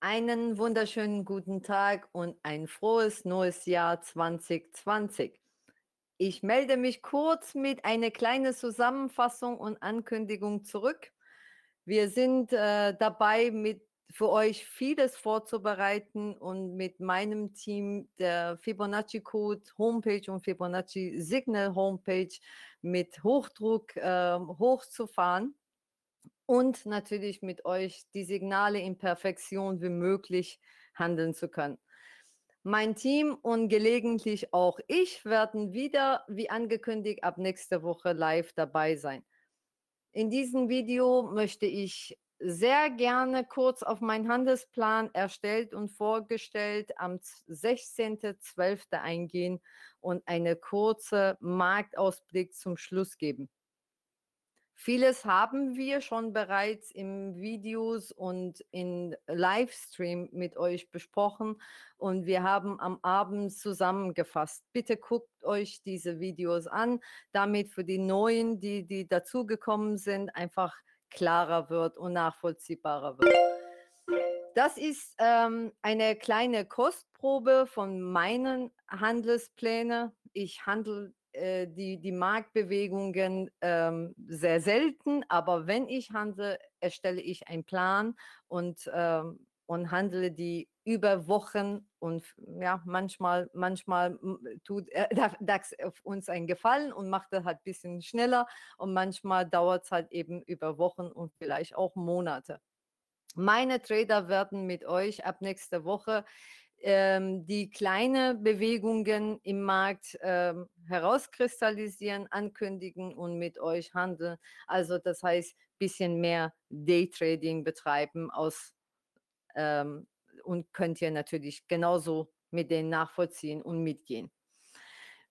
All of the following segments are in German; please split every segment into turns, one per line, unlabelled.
Einen wunderschönen guten Tag und ein frohes neues Jahr 2020. Ich melde mich kurz mit einer kleinen Zusammenfassung und Ankündigung zurück. Wir sind äh, dabei, mit für euch vieles vorzubereiten und mit meinem Team der Fibonacci Code Homepage und Fibonacci Signal Homepage mit Hochdruck äh, hochzufahren und natürlich mit euch die Signale in Perfektion wie möglich handeln zu können. Mein Team und gelegentlich auch ich werden wieder, wie angekündigt, ab nächster Woche live dabei sein. In diesem Video möchte ich sehr gerne kurz auf meinen Handelsplan erstellt und vorgestellt am 16.12. eingehen und eine kurze Marktausblick zum Schluss geben. Vieles haben wir schon bereits im Videos und in Livestream mit euch besprochen und wir haben am Abend zusammengefasst. Bitte guckt euch diese Videos an, damit für die Neuen, die, die dazugekommen sind, einfach klarer wird und nachvollziehbarer wird. Das ist ähm, eine kleine Kostprobe von meinen Handelsplänen. Ich handle äh, die, die Marktbewegungen ähm, sehr selten, aber wenn ich handle, erstelle ich einen Plan und ähm, und handle die über Wochen und ja, manchmal, manchmal tut äh, DAX uns einen Gefallen und macht das halt ein bisschen schneller und manchmal dauert es halt eben über Wochen und vielleicht auch Monate. Meine Trader werden mit euch ab nächster Woche ähm, die kleinen Bewegungen im Markt ähm, herauskristallisieren, ankündigen und mit euch handeln. Also das heißt, bisschen mehr Daytrading betreiben aus ähm, und könnt ihr natürlich genauso mit denen nachvollziehen und mitgehen.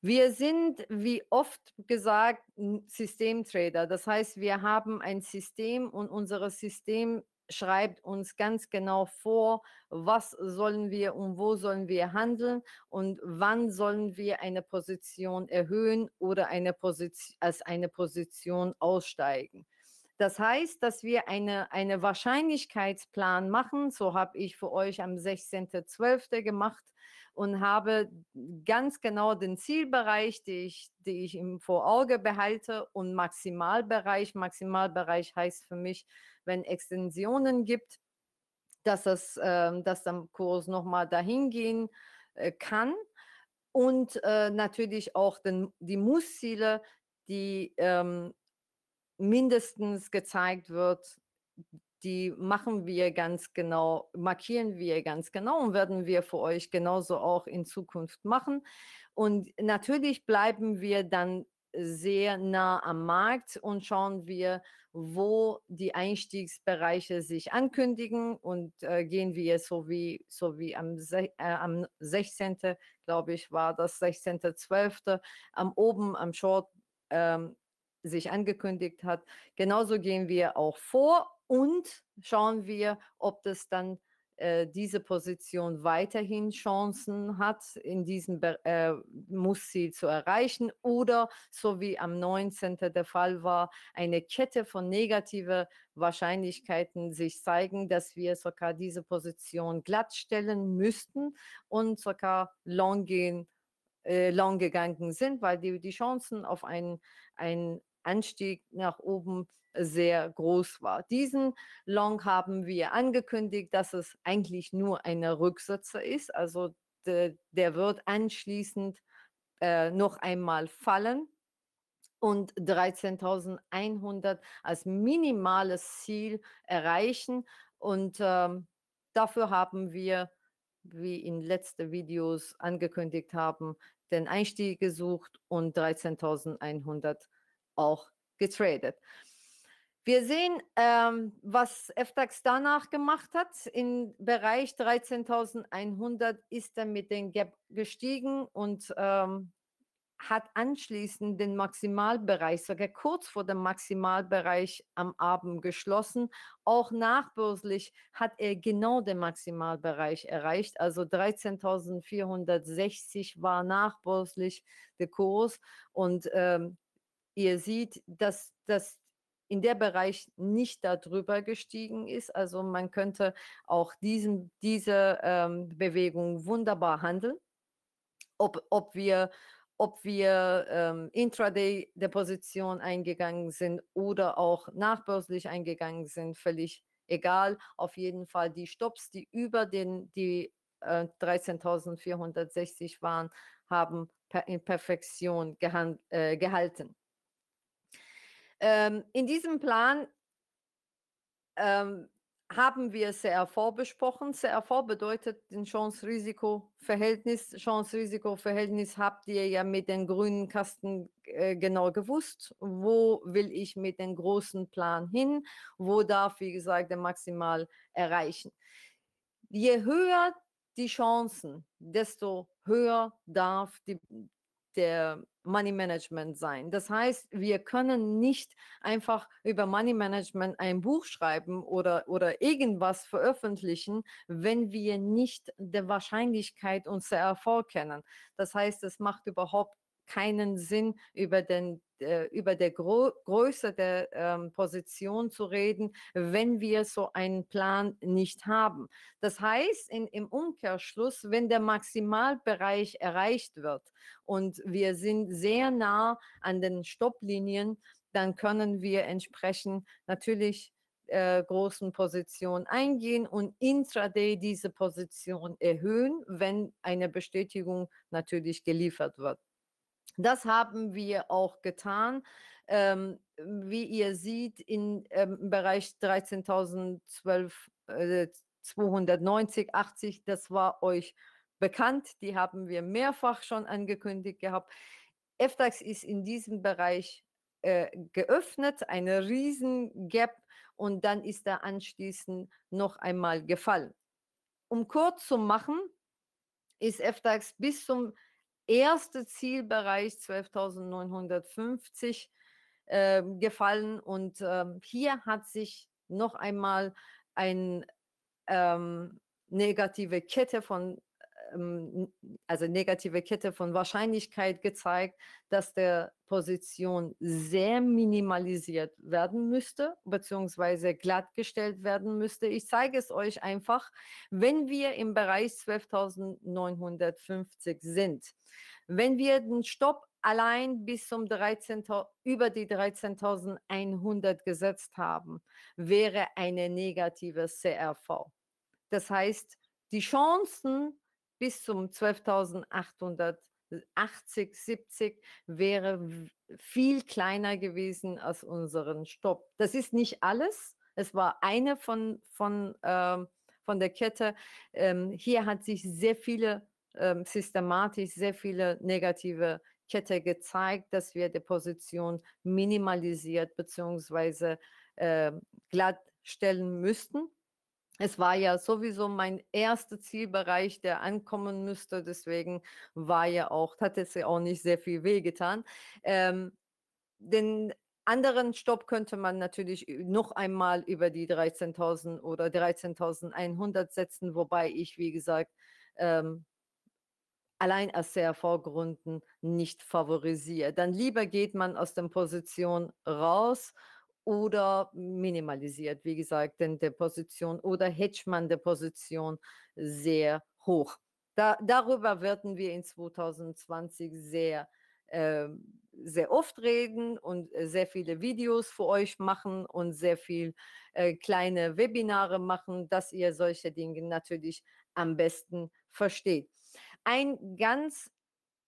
Wir sind, wie oft gesagt, Systemtrader. Das heißt, wir haben ein System und unser System schreibt uns ganz genau vor, was sollen wir und wo sollen wir handeln und wann sollen wir eine Position erhöhen oder eine Position, als eine Position aussteigen. Das heißt, dass wir eine, eine Wahrscheinlichkeitsplan machen. So habe ich für euch am 16.12. gemacht und habe ganz genau den Zielbereich, die ich, die ich im Vorauge behalte und Maximalbereich. Maximalbereich heißt für mich, wenn Extensionen gibt, dass das, äh, dass der Kurs nochmal dahin gehen äh, kann. Und äh, natürlich auch den, die Mussziele, die ähm, mindestens gezeigt wird, die machen wir ganz genau, markieren wir ganz genau und werden wir für euch genauso auch in Zukunft machen. Und natürlich bleiben wir dann sehr nah am Markt und schauen wir, wo die Einstiegsbereiche sich ankündigen und äh, gehen wir so wie, so wie am, äh, am 16., glaube ich, war das 16.12. am oben am Short ähm, sich angekündigt hat. Genauso gehen wir auch vor und schauen wir, ob das dann äh, diese Position weiterhin Chancen hat, in diesem äh, muss sie zu erreichen oder so wie am 19. der Fall war, eine Kette von negativen Wahrscheinlichkeiten sich zeigen, dass wir sogar diese Position glattstellen müssten und sogar long gehen äh, long gegangen sind, weil die, die Chancen auf einen, einen Anstieg nach oben sehr groß war. Diesen Long haben wir angekündigt, dass es eigentlich nur eine Rücksetzer ist. Also de, der wird anschließend äh, noch einmal fallen und 13.100 als minimales Ziel erreichen. Und ähm, dafür haben wir, wie in letzten Videos angekündigt haben, den Einstieg gesucht und 13.100 auch getradet. Wir sehen, ähm, was FTAX danach gemacht hat. Im Bereich 13.100 ist er mit dem Gap gestiegen und ähm, hat anschließend den Maximalbereich, sogar kurz vor dem Maximalbereich am Abend geschlossen. Auch nachbörslich hat er genau den Maximalbereich erreicht. Also 13.460 war nachbörslich der Kurs und ähm, ihr seht, dass das in der Bereich nicht darüber gestiegen ist. Also man könnte auch diesen, diese ähm, Bewegung wunderbar handeln. Ob, ob wir, ob wir ähm, intraday der Position eingegangen sind oder auch nachbörslich eingegangen sind, völlig egal. Auf jeden Fall die Stops, die über den, die äh, 13.460 waren, haben per in Perfektion äh, gehalten. Ähm, in diesem Plan ähm, haben wir CR4 besprochen. cr bedeutet den Chance-Risiko-Verhältnis. Chance-Risiko-Verhältnis habt ihr ja mit den grünen Kasten äh, genau gewusst. Wo will ich mit dem großen Plan hin? Wo darf, wie gesagt, der maximal erreichen? Je höher die Chancen, desto höher darf die, der Money Management sein. Das heißt, wir können nicht einfach über Money Management ein Buch schreiben oder, oder irgendwas veröffentlichen, wenn wir nicht der Wahrscheinlichkeit unser Erfolg kennen. Das heißt, es macht überhaupt keinen Sinn, über den äh, über der Gro Größe der ähm, Position zu reden, wenn wir so einen Plan nicht haben. Das heißt, in, im Umkehrschluss, wenn der Maximalbereich erreicht wird und wir sind sehr nah an den Stopplinien, dann können wir entsprechend natürlich äh, großen Position eingehen und intraday diese Position erhöhen, wenn eine Bestätigung natürlich geliefert wird. Das haben wir auch getan. Ähm, wie ihr seht, in, ähm, im Bereich 13.290, 80, äh, das war euch bekannt. Die haben wir mehrfach schon angekündigt gehabt. FDAX ist in diesem Bereich äh, geöffnet, eine riesen Gap und dann ist er anschließend noch einmal gefallen. Um kurz zu machen, ist FDAX bis zum erste Zielbereich 12.950 äh, gefallen. Und äh, hier hat sich noch einmal ein ähm, negative Kette von ähm, also negative Kette von Wahrscheinlichkeit gezeigt, dass der Position sehr minimalisiert werden müsste, beziehungsweise glattgestellt werden müsste. Ich zeige es euch einfach, wenn wir im Bereich 12.950 sind, wenn wir den Stopp allein bis zum 13, über die 13.100 gesetzt haben, wäre eine negative CRV. Das heißt, die Chancen bis zum 12.880, 70 wäre viel kleiner gewesen als unseren Stopp. Das ist nicht alles. Es war eine von, von, äh, von der Kette. Ähm, hier hat sich sehr viele ähm, systematisch sehr viele negative Kette gezeigt, dass wir die Position minimalisiert bzw. Äh, stellen müssten es war ja sowieso mein erster Zielbereich, der ankommen müsste. Deswegen war ja auch, hat es ja auch nicht sehr viel wehgetan. Ähm, den anderen Stopp könnte man natürlich noch einmal über die 13.000 oder 13.100 setzen, wobei ich, wie gesagt, ähm, allein aus CRV-Gründen nicht favorisiere. Dann lieber geht man aus der Position raus oder minimalisiert, wie gesagt, in der Position oder hedge man der Position sehr hoch. Da, darüber werden wir in 2020 sehr, äh, sehr oft reden und äh, sehr viele Videos für euch machen und sehr viele äh, kleine Webinare machen, dass ihr solche Dinge natürlich am besten versteht. Ein ganz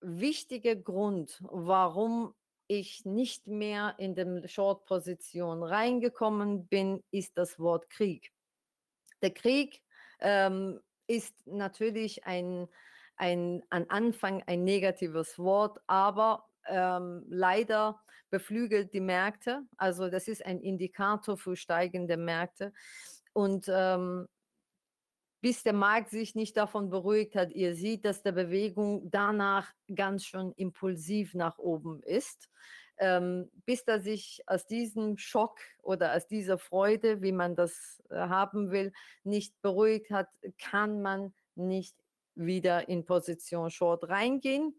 wichtiger Grund, warum ich nicht mehr in dem Short-Position reingekommen bin, ist das Wort Krieg. Der Krieg ähm, ist natürlich ein, ein, an Anfang ein negatives Wort, aber ähm, leider beflügelt die Märkte. Also das ist ein Indikator für steigende Märkte. Und ähm, bis der Markt sich nicht davon beruhigt hat. Ihr seht, dass der Bewegung danach ganz schön impulsiv nach oben ist. Ähm, bis er sich aus diesem Schock oder aus dieser Freude, wie man das äh, haben will, nicht beruhigt hat, kann man nicht wieder in Position Short reingehen.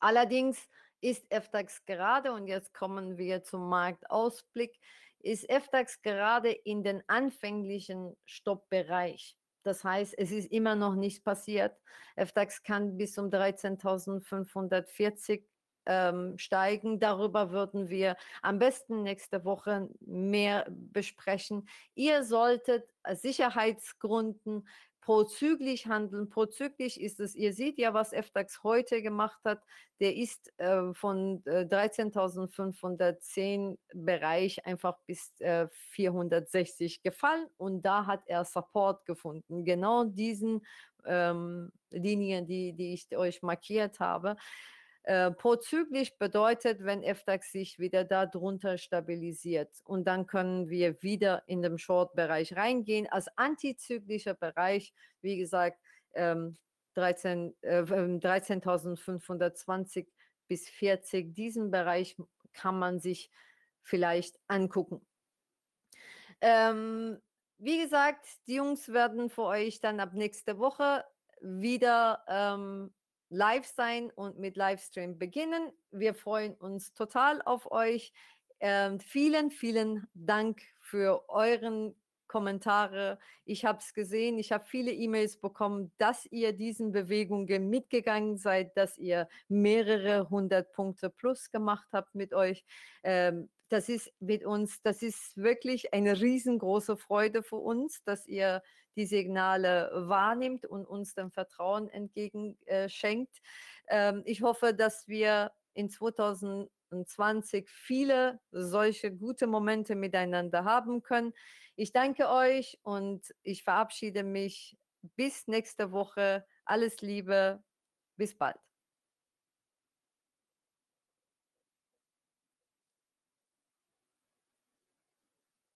Allerdings ist FTAX gerade, und jetzt kommen wir zum Marktausblick, ist FTAX gerade in den anfänglichen Stoppbereich. Das heißt, es ist immer noch nichts passiert. FDAX kann bis um 13.540 ähm, steigen. Darüber würden wir am besten nächste Woche mehr besprechen. Ihr solltet aus Sicherheitsgründen prozüglich handeln. Prozüglich ist es, ihr seht ja, was FDAX heute gemacht hat. Der ist äh, von äh, 13.510 Bereich einfach bis äh, 460 gefallen und da hat er Support gefunden. Genau diesen ähm, Linien, die, die ich euch markiert habe. Prozyklisch äh, bedeutet, wenn FDAX sich wieder darunter stabilisiert und dann können wir wieder in den Short-Bereich reingehen. Als antizyklischer Bereich, wie gesagt, 13.520 ähm, äh, ähm, bis 40, diesen Bereich kann man sich vielleicht angucken. Ähm, wie gesagt, die Jungs werden für euch dann ab nächste Woche wieder ähm, live sein und mit Livestream beginnen. Wir freuen uns total auf euch. Ähm, vielen, vielen Dank für euren Kommentare. Ich habe es gesehen, ich habe viele E-Mails bekommen, dass ihr diesen Bewegungen mitgegangen seid, dass ihr mehrere hundert Punkte plus gemacht habt mit euch. Ähm, das ist mit uns, das ist wirklich eine riesengroße Freude für uns, dass ihr die Signale wahrnimmt und uns dann Vertrauen entgegenschenkt. Äh, ähm, ich hoffe, dass wir in 2020 viele solche gute Momente miteinander haben können. Ich danke euch und ich verabschiede mich bis nächste Woche. Alles Liebe, bis bald.